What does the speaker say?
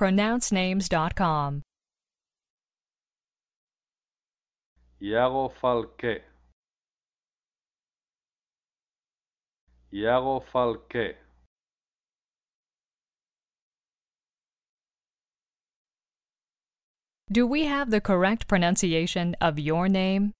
pronouncenames.com. Iago Falque. Do we have the correct pronunciation of your name?